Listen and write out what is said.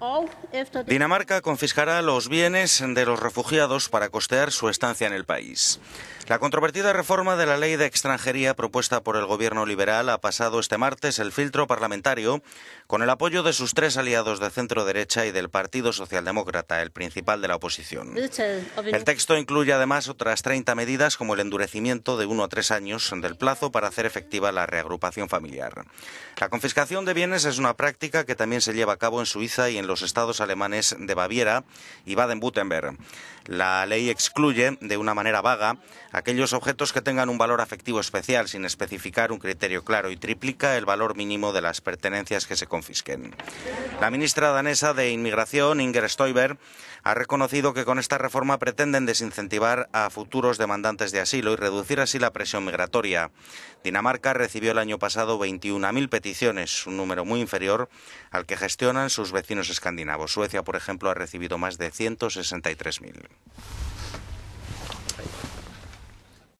Oh, Dinamarca confiscará los bienes de los refugiados para costear su estancia en el país. La controvertida reforma de la ley de extranjería propuesta por el gobierno liberal ha pasado este martes el filtro parlamentario con el apoyo de sus tres aliados de centro derecha y del Partido Socialdemócrata, el principal de la oposición. Este, el texto incluye además otras 30 medidas como el endurecimiento de uno a tres años del plazo para hacer efectiva la reagrupación familiar. La confiscación de bienes es una práctica que también se lleva a cabo en Suiza y en los estados alemanes de Baviera y Baden-Württemberg. La ley excluye, de una manera vaga, aquellos objetos que tengan un valor afectivo especial, sin especificar un criterio claro, y triplica el valor mínimo de las pertenencias que se confisquen. La ministra danesa de Inmigración, Inger Stoiber, ha reconocido que con esta reforma pretenden desincentivar a futuros demandantes de asilo y reducir así la presión migratoria. Dinamarca recibió el año pasado 21.000 peticiones, un número muy inferior al que gestionan sus vecinos Escandinavo. Suecia, por ejemplo, ha recibido más de 163.000.